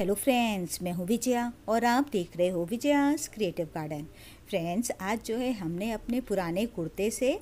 hello friends मैं हूँ विजया और आप देख रहे हो विजयास क्रिएटिव गार्डन फ्रेंड्स आज जो है हमने अपने पुराने कुर्ते से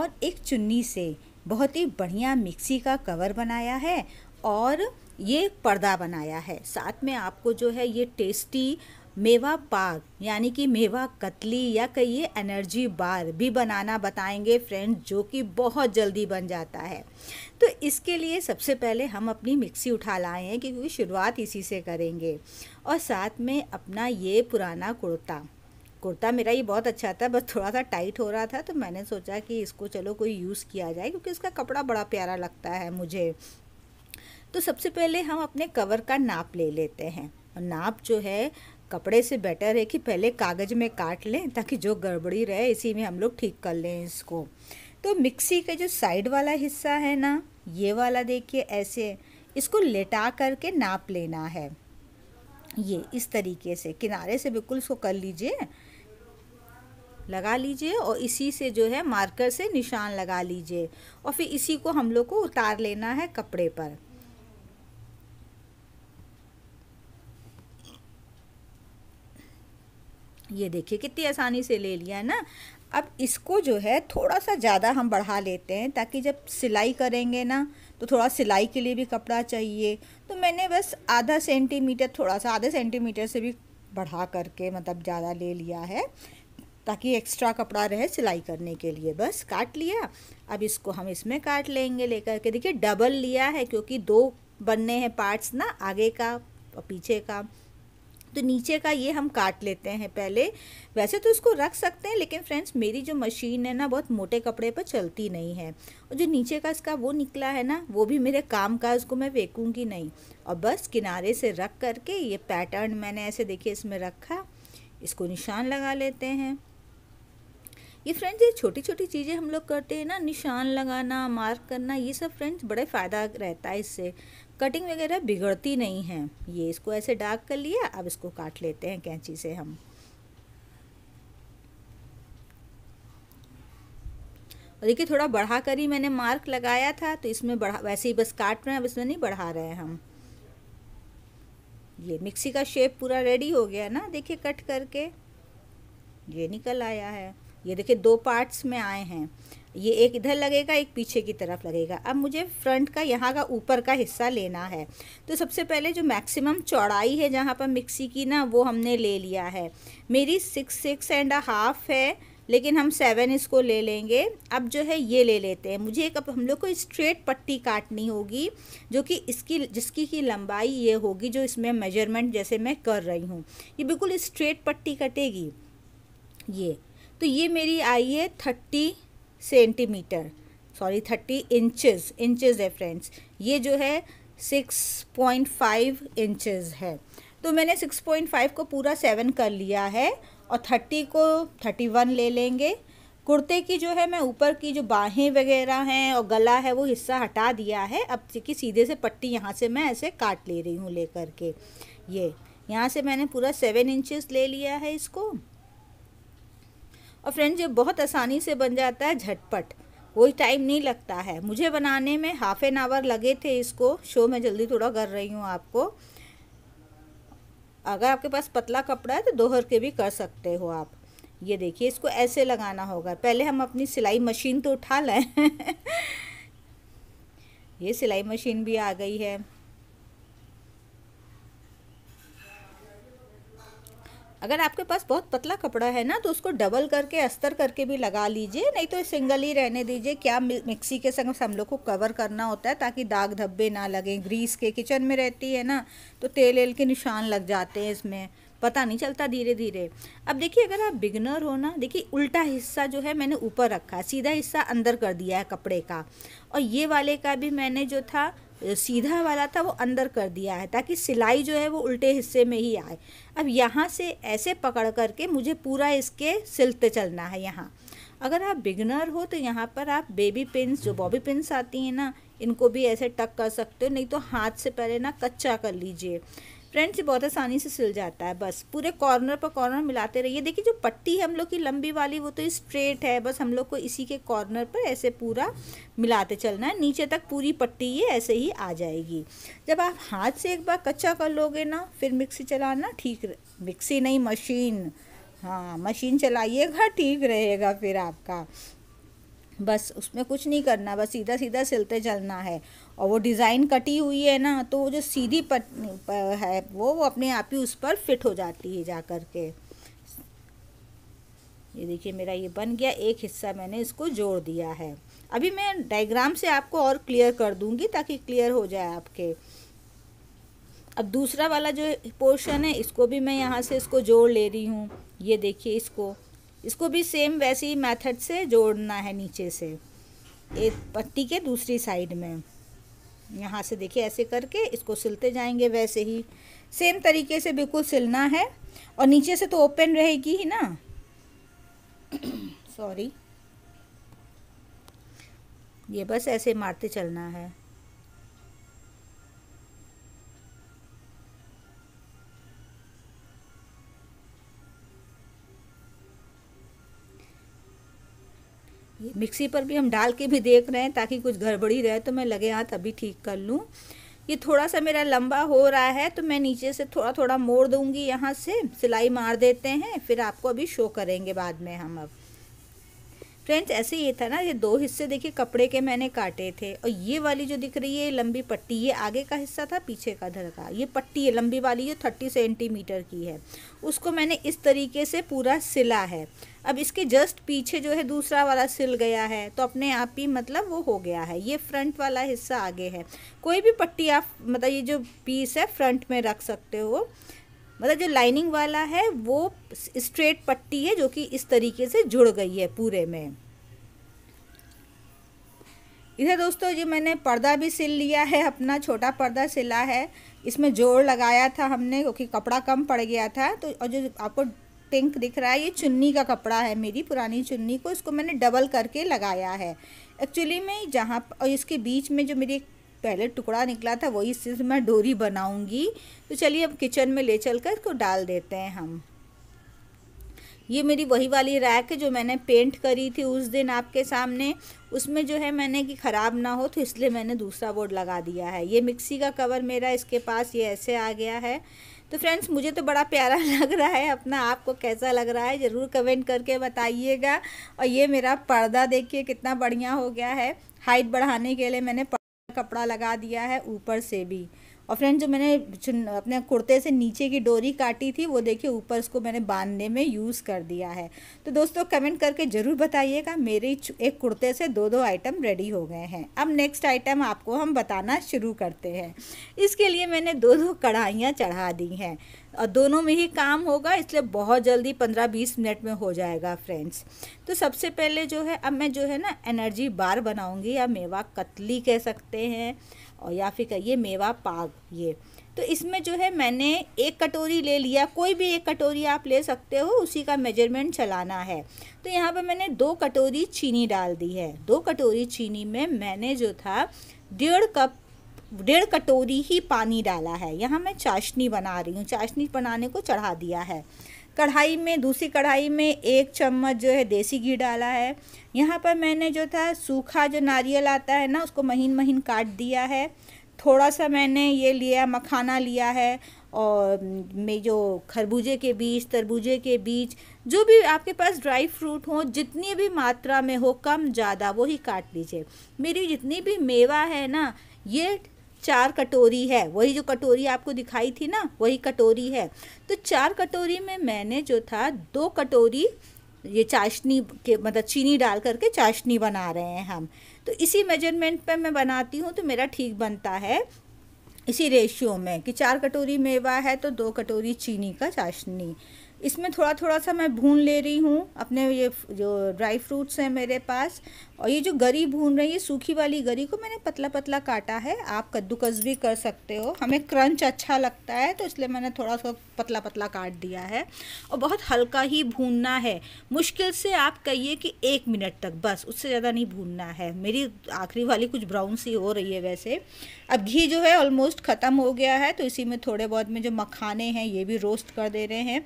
और एक चुन्नी से बहुत ही बढ़िया मिक्सी का कवर बनाया है और ये पर्दा बनाया है साथ में आपको जो है ये टेस्टी मेवा पाक यानी कि मेवा कतली या कहिए एनर्जी बार भी बनाना बताएंगे फ्रेंड्स जो कि बहुत जल्दी बन जाता है तो इसके लिए सबसे पहले हम अपनी मिक्सी उठा लाए हैं क्योंकि शुरुआत इसी से करेंगे और साथ में अपना ये पुराना कुर्ता कुर्ता मेरा ये बहुत अच्छा था बस थोड़ा सा टाइट हो रहा था तो मैंने सोचा कि इसको चलो कोई यूज़ किया जाए क्योंकि इसका कपड़ा बड़ा प्यारा लगता है मुझे तो सबसे पहले हम अपने कवर का नाप ले लेते हैं और नाप जो है कपड़े से बेटर है कि पहले कागज़ में काट लें ताकि जो गड़बड़ी रहे इसी में हम लोग ठीक कर लें इसको तो मिक्सी का जो साइड वाला हिस्सा है ना ये वाला देखिए ऐसे इसको लेटा करके नाप लेना है ये इस तरीके से किनारे से बिल्कुल इसको कर लीजिए लगा लीजिए और इसी से जो है मार्कर से निशान लगा लीजिए और फिर इसी को हम लोग को उतार लेना है कपड़े पर ये देखिए कितनी आसानी से ले लिया है ना अब इसको जो है थोड़ा सा ज़्यादा हम बढ़ा लेते हैं ताकि जब सिलाई करेंगे ना तो थोड़ा सिलाई के लिए भी कपड़ा चाहिए तो मैंने बस आधा सेंटीमीटर थोड़ा सा आधे सेंटीमीटर से भी बढ़ा करके मतलब ज़्यादा ले लिया है ताकि एक्स्ट्रा कपड़ा रहे सिलाई करने के लिए बस काट लिया अब इसको हम इसमें काट लेंगे लेकर के देखिए डबल लिया है क्योंकि दो बनने हैं पार्ट्स ना आगे का और पीछे का तो नीचे का ये हम काट लेते हैं पहले वैसे तो इसको रख सकते हैं लेकिन फ्रेंड्स मेरी जो मशीन है ना बहुत मोटे कपड़े पर चलती नहीं है और जो नीचे का इसका वो निकला है ना वो भी मेरे काम का उसको मैं फेंकूँगी नहीं और बस किनारे से रख करके ये पैटर्न मैंने ऐसे देखिए इसमें रखा इसको निशान लगा लेते हैं ये फ्रेंड्स ये छोटी छोटी चीज़ें हम लोग करते हैं ना निशान लगाना मार्क करना ये सब फ्रेंड्स बड़े फ़ायदा रहता है इससे कटिंग वगैरह बिगड़ती नहीं है ये इसको ऐसे डार्क कर लिया अब इसको काट लेते हैं कैंची से हम और देखिए थोड़ा बढ़ा कर ही मैंने मार्क लगाया था तो इसमें बढ़ा वैसे ही बस काट रहे हैं अब इसमें नहीं बढ़ा रहे हैं हम ये मिक्सी का शेप पूरा रेडी हो गया ना देखिए कट करके ये निकल आया है ये देखिए दो पार्ट्स में आए हैं ये एक इधर लगेगा एक पीछे की तरफ लगेगा अब मुझे फ्रंट का यहाँ का ऊपर का हिस्सा लेना है तो सबसे पहले जो मैक्सिमम चौड़ाई है जहाँ पर मिक्सी की ना वो हमने ले लिया है मेरी सिक्स सिक्स एंड हाफ है लेकिन हम सेवन इसको ले लेंगे अब जो है ये ले लेते हैं मुझे एक अब हम लोग को स्ट्रेट पट्टी काटनी होगी जो कि इसकी जिसकी की लंबाई ये होगी जो इसमें मेजरमेंट जैसे मैं कर रही हूँ ये बिल्कुल स्ट्रेट पट्टी कटेगी ये तो ये मेरी आई है thirty centimetre sorry thirty inches inches है फ्रेंड्स ये जो है सिक्स पॉइंट फाइव इंचेस है तो मैंने सिक्स पॉइंट फाइव को पूरा सेवन कर लिया है और थर्टी को थर्टी वन ले लेंगे कुर्ते की जो है मैं ऊपर की जो बाहें वगैरह हैं और गला है वो हिस्सा हटा दिया है अब कि सीधे से पट्टी यहाँ से मैं ऐसे काट ले रही हूँ ले के ये यहाँ से मैंने पूरा सेवन इंचेस ले लिया है इसको और फ्रेंड्स ये बहुत आसानी से बन जाता है झटपट कोई टाइम नहीं लगता है मुझे बनाने में हाफ एन आवर लगे थे इसको शो में जल्दी थोड़ा कर रही हूँ आपको अगर आपके पास पतला कपड़ा है तो दोहर के भी कर सकते हो आप ये देखिए इसको ऐसे लगाना होगा पहले हम अपनी सिलाई मशीन तो उठा लें ये सिलाई मशीन भी आ गई है अगर आपके पास बहुत पतला कपड़ा है ना तो उसको डबल करके अस्तर करके भी लगा लीजिए नहीं तो सिंगल ही रहने दीजिए क्या मिक्सी के संग हम लोग को कवर करना होता है ताकि दाग धब्बे ना लगें ग्रीस के किचन में रहती है ना तो तेल एल के निशान लग जाते हैं इसमें पता नहीं चलता धीरे धीरे अब देखिए अगर आप बिगनर हो ना देखिए उल्टा हिस्सा जो है मैंने ऊपर रखा सीधा हिस्सा अंदर कर दिया है कपड़े का और ये वाले का भी मैंने जो था सीधा वाला था वो अंदर कर दिया है ताकि सिलाई जो है वो उल्टे हिस्से में ही आए अब यहाँ से ऐसे पकड़ करके मुझे पूरा इसके सिलते चलना है यहाँ अगर आप बिगनर हो तो यहाँ पर आप बेबी पिंस जो बॉबी पिंस आती हैं ना इनको भी ऐसे टक कर सकते हो नहीं तो हाथ से पहले ना कच्चा कर लीजिए फ्रेंड्स ये बहुत आसानी से सिल जाता है बस पूरे कॉर्नर पर कॉर्नर मिलाते रहिए देखिए जो पट्टी है हम लोग की लंबी वाली वो तो स्ट्रेट है बस हम लोग को इसी के कॉर्नर पर ऐसे पूरा मिलाते चलना है नीचे तक पूरी पट्टी ये ऐसे ही आ जाएगी जब आप हाथ से एक बार कच्चा कर लोगे ना फिर मिक्सी चलाना ठीक मिक्सी नहीं मशीन हाँ मशीन चलाइएगा ठीक रहेगा फिर आपका बस उसमें कुछ नहीं करना बस सीधा सीधा सिलते चलना है और वो डिज़ाइन कटी हुई है ना तो वो जो सीधी पट है वो वो अपने आप ही उस पर फिट हो जाती है जा कर के ये देखिए मेरा ये बन गया एक हिस्सा मैंने इसको जोड़ दिया है अभी मैं डायग्राम से आपको और क्लियर कर दूंगी ताकि क्लियर हो जाए आपके अब दूसरा वाला जो पोर्शन है इसको भी मैं यहाँ से इसको जोड़ ले रही हूँ ये देखिए इसको इसको भी सेम वैसे ही मेथड से जोड़ना है नीचे से एक पत्ती के दूसरी साइड में यहाँ से देखिए ऐसे करके इसको सिलते जाएंगे वैसे ही सेम तरीके से बिल्कुल सिलना है और नीचे से तो ओपन रहेगी ही ना सॉरी ये बस ऐसे मारते चलना है मिक्सी पर भी हम डाल के भी देख रहे हैं ताकि कुछ गड़बड़ी रहे तो मैं लगे हाथ अभी ठीक कर लूँ ये थोड़ा सा मेरा लंबा हो रहा है तो मैं नीचे से थोड़ा थोड़ा मोड़ दूँगी यहाँ से सिलाई मार देते हैं फिर आपको अभी शो करेंगे बाद में हम अब फ्रेंड्स ऐसे ये था ना ये दो हिस्से देखिए कपड़े के मैंने काटे थे और ये वाली जो दिख रही है लंबी पट्टी ये आगे का हिस्सा था पीछे का धर का ये पट्टी है लंबी वाली ये थर्टी सेंटीमीटर की है उसको मैंने इस तरीके से पूरा सिला है अब इसके जस्ट पीछे जो है दूसरा वाला सिल गया है तो अपने आप ही मतलब वो हो गया है ये फ्रंट वाला हिस्सा आगे है कोई भी पट्टी आप मतलब ये जो पीस है फ्रंट में रख सकते हो मतलब जो लाइनिंग वाला है वो स्ट्रेट पट्टी है जो कि इस तरीके से जुड़ गई है पूरे में इधर दोस्तों ये मैंने पर्दा भी सिल लिया है अपना छोटा पर्दा सिला है इसमें जोड़ लगाया था हमने क्योंकि कपड़ा कम पड़ गया था तो और जो आपको पिंक दिख रहा है ये चुन्नी का कपड़ा है मेरी पुरानी चुन्नी को इसको मैंने डबल करके लगाया है एक्चुअली में जहाँ और इसके बीच में जो मेरी पहले टुकड़ा निकला था वही से मैं डोरी बनाऊंगी तो चलिए अब किचन में ले चल कर इसको डाल देते हैं हम ये मेरी वही वाली रैक है जो मैंने पेंट करी थी उस दिन आपके सामने उसमें जो है मैंने कि ख़राब ना हो तो इसलिए मैंने दूसरा बोर्ड लगा दिया है ये मिक्सी का कवर मेरा इसके पास ये ऐसे आ गया है तो फ्रेंड्स मुझे तो बड़ा प्यारा लग रहा है अपना आपको कैसा लग रहा है ज़रूर कमेंट करके बताइएगा और ये मेरा पर्दा देखिए कितना बढ़िया हो गया है हाइट बढ़ाने के लिए मैंने कपड़ा लगा दिया है ऊपर से भी और फ्रेंड जो मैंने अपने कुर्ते से नीचे की डोरी काटी थी वो देखिए ऊपर उसको मैंने बांधने में यूज़ कर दिया है तो दोस्तों कमेंट करके ज़रूर बताइएगा मेरे एक कुर्ते से दो दो आइटम रेडी हो गए हैं अब नेक्स्ट आइटम आपको हम बताना शुरू करते हैं इसके लिए मैंने दो दो कढ़ाइयाँ चढ़ा दी हैं और दोनों में ही काम होगा इसलिए बहुत जल्दी पंद्रह बीस मिनट में हो जाएगा फ्रेंड्स तो सबसे पहले जो है अब मैं जो है ना एनर्जी बार बनाऊँगी या मेवा कतली कह सकते हैं और या फिर कहिए मेवा पाग ये तो इसमें जो है मैंने एक कटोरी ले लिया कोई भी एक कटोरी आप ले सकते हो उसी का मेजरमेंट चलाना है तो यहाँ पर मैंने दो कटोरी चीनी डाल दी है दो कटोरी चीनी में मैंने जो था डेढ़ कप डेढ़ कटोरी ही पानी डाला है यहाँ मैं चाशनी बना रही हूँ चाशनी बनाने को चढ़ा दिया है कढ़ाई में दूसरी कढ़ाई में एक चम्मच जो है देसी घी डाला है यहाँ पर मैंने जो था सूखा जो नारियल आता है ना उसको महीन महीन काट दिया है थोड़ा सा मैंने ये लिया मखाना लिया है और मे जो खरबूजे के बीज तरबूजे के बीज जो भी आपके पास ड्राई फ्रूट हो जितनी भी मात्रा में हो कम ज़्यादा वो ही काट लीजिए मेरी जितनी भी मेवा है ना ये चार कटोरी है वही जो कटोरी आपको दिखाई थी ना वही कटोरी है तो चार कटोरी में मैंने जो था दो कटोरी ये चाशनी के मतलब चीनी डाल करके चाशनी बना रहे हैं हम तो इसी मेजरमेंट पे मैं बनाती हूँ तो मेरा ठीक बनता है इसी रेशियो में कि चार कटोरी मेवा है तो दो कटोरी चीनी का चाशनी इसमें थोड़ा थोड़ा सा मैं भून ले रही हूँ अपने ये जो ड्राई फ्रूट्स हैं मेरे पास और ये जो गरी भून रही है सूखी वाली गरी को मैंने पतला पतला काटा है आप कद्दूकस भी कर सकते हो हमें क्रंच अच्छा लगता है तो इसलिए मैंने थोड़ा सा पतला पतला काट दिया है और बहुत हल्का ही भूनना है मुश्किल से आप कहिए कि एक मिनट तक बस उससे ज़्यादा नहीं भूनना है मेरी आखिरी वाली कुछ ब्राउन सी हो रही है वैसे अब घी जो है ऑलमोस्ट ख़त्म हो गया है तो इसी में थोड़े बहुत में जो मखाने हैं ये भी रोस्ट कर दे रहे हैं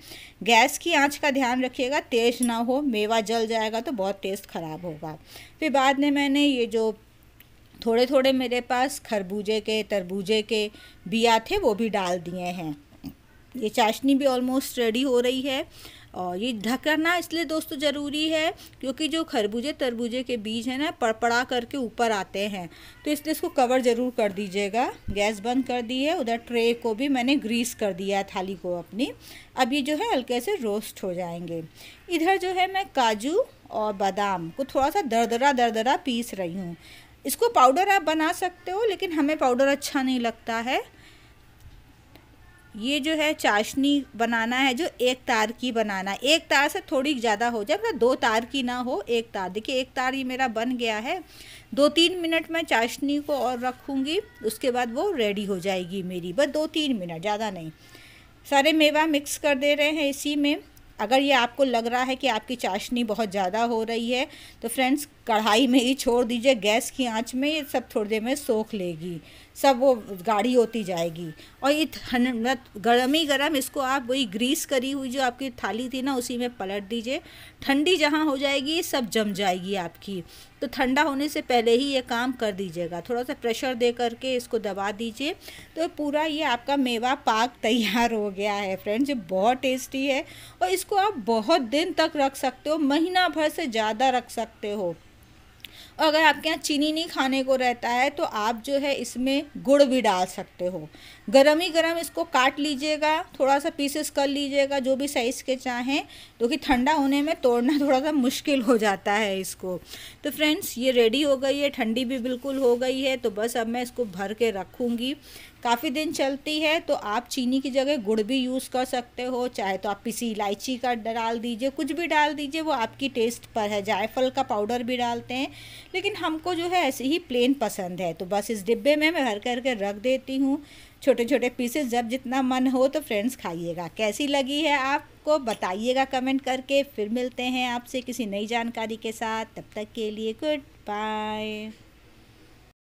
गैस की आंच का ध्यान रखिएगा तेज़ ना हो मेवा जल जाएगा तो बहुत टेस्ट ख़राब होगा फिर बाद में मैंने ये जो थोड़े थोड़े मेरे पास खरबूजे के तरबूजे के बिया थे वो भी डाल दिए हैं ये चाशनी भी ऑलमोस्ट रेडी हो रही है और ये ढकना इसलिए दोस्तों ज़रूरी है क्योंकि जो खरबूजे तरबूजे के बीज हैं ना पड़पड़ा करके ऊपर आते हैं तो इसलिए इसको कवर ज़रूर कर दीजिएगा गैस बंद कर दी है उधर ट्रे को भी मैंने ग्रीस कर दिया है थाली को अपनी अब ये जो है हल्के से रोस्ट हो जाएंगे इधर जो है मैं काजू और बादाम को थोड़ा सा दरदरा दरदरा पीस रही हूँ इसको पाउडर आप बना सकते हो लेकिन हमें पाउडर अच्छा नहीं लगता है ये जो है चाशनी बनाना है जो एक तार की बनाना एक तार से थोड़ी ज़्यादा हो जाए मतलब दो तार की ना हो एक तार देखिए एक तार ये मेरा बन गया है दो तीन मिनट मैं चाशनी को और रखूँगी उसके बाद वो रेडी हो जाएगी मेरी बस दो तीन मिनट ज़्यादा नहीं सारे मेवा मिक्स कर दे रहे हैं इसी में अगर ये आपको लग रहा है कि आपकी चाशनी बहुत ज़्यादा हो रही है तो फ्रेंड्स कढ़ाई में ही छोड़ दीजिए गैस की आंच में ये सब थोड़ी देर में सोख लेगी सब वो गाढ़ी होती जाएगी और ये गर्म ही गर्म इसको आप वही ग्रीस करी हुई जो आपकी थाली थी ना उसी में पलट दीजिए ठंडी जहाँ हो जाएगी सब जम जाएगी आपकी तो ठंडा होने से पहले ही ये काम कर दीजिएगा थोड़ा सा प्रेशर दे करके इसको दबा दीजिए तो पूरा ये आपका मेवा पाक तैयार हो गया है फ्रेंड्स बहुत टेस्टी है और इसको आप बहुत दिन तक रख सकते हो महीना भर से ज़्यादा रख सकते हो और अगर आपके यहाँ चीनी नहीं खाने को रहता है तो आप जो है इसमें गुड़ भी डाल सकते हो गरम ही गरम इसको काट लीजिएगा थोड़ा सा पीसेस कर लीजिएगा जो भी साइज़ के चाहें क्योंकि तो ठंडा होने में तोड़ना थोड़ा सा मुश्किल हो जाता है इसको तो फ्रेंड्स ये रेडी हो गई है ठंडी भी बिल्कुल हो गई है तो बस अब मैं इसको भर के रखूँगी काफ़ी दिन चलती है तो आप चीनी की जगह गुड़ भी यूज़ कर सकते हो चाहे तो आप किसी इलायची का डाल दीजिए कुछ भी डाल दीजिए वो आपकी टेस्ट पर है जायफल का पाउडर भी डालते हैं लेकिन हमको जो है ऐसे ही प्लेन पसंद है तो बस इस डिब्बे में मैं भर करके रख देती हूँ छोटे छोटे पीसेस जब जितना मन हो तो फ्रेंड्स खाइएगा कैसी लगी है आपको बताइएगा कमेंट करके फिर मिलते हैं आपसे किसी नई जानकारी के साथ तब तक के लिए गुड बाय